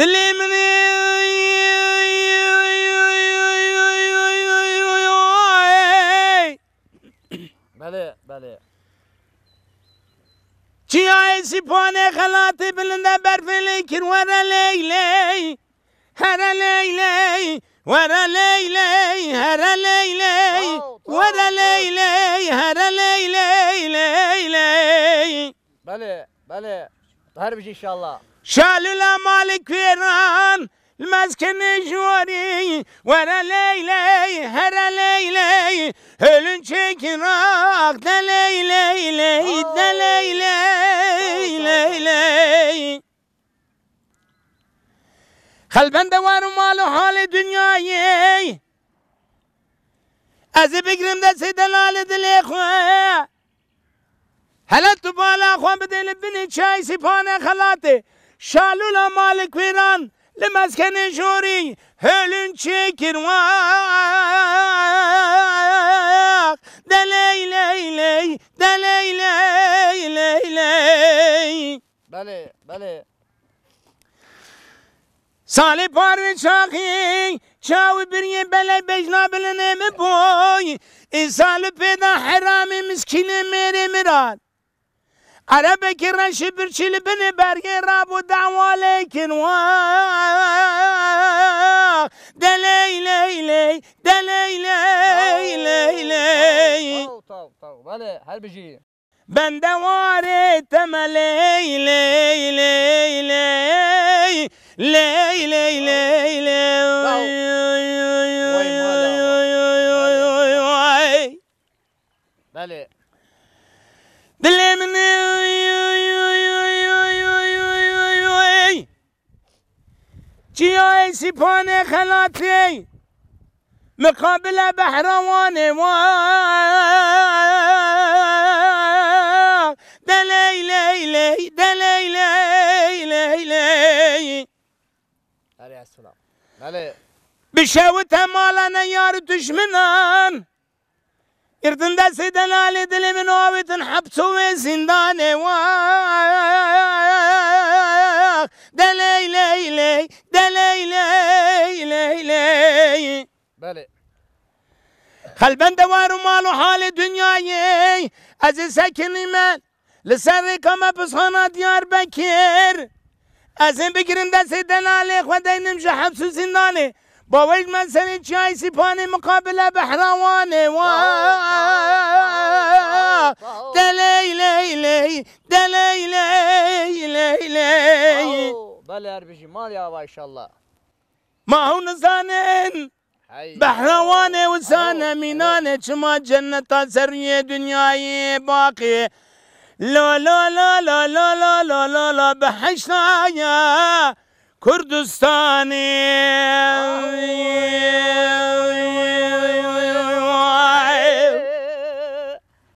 Dilimini بله بله چیای سپانه خلاتی بلنده برفلی کن ورا لیلی هر لیلی ورا لیلی هر لیلی ورا لیلی هر لیلی لیلی بله بله هر بچه انشالله شالوا مالك فيران المسكن جواري ورا ليلي هرا ليلي هلن شكراك دا ليلي لي دا ليلي ليلي خلبن دوار مال حال دنیایی از بگرم دست دلال دلی خواه هلا تو بالا خواه بدل بنی چای سپانه خلاته şalula malik viran li meskeni juri hölün çekir vak deley ley ley deley ley ley ley Bale bale Salih parvi çakin çavi bir ye bele bejna bilene mi boy İnsalü e peda herami miskine meri mirat عربي كرن شبر شل بن برقي راب ودعوة عليكن و دلي لي لي دلي لي لي لي طو طو بله هل بجي بند واري تملي لي لي لي لي لي لي لي بله دلي مني جیای پان خلاتی مقابل بهروان و دلی لیلی دلی لیلی علیه السلام بله بشوت مالنا نیار دشمنان اردن دست دلال دل من آویتن حبس و زندانه بله خلبند وار و مال و حال دنیای از سکنی من لسر کام پسخانا دیار بکر از این بگیرم دست دلاله خود اینم شحب سوزندانه با وجد من سر چای سیپانه مقابل بحراوانه و دلی لی لی دلی لی لی لی بله اربجی مال یا با انشالله ما هون زانن بهروانه وسانه مینانه چې ما جنت سر یې دنیایي باقي لا لا لا لا لا لا لا لا لا بحشتايا كردستاني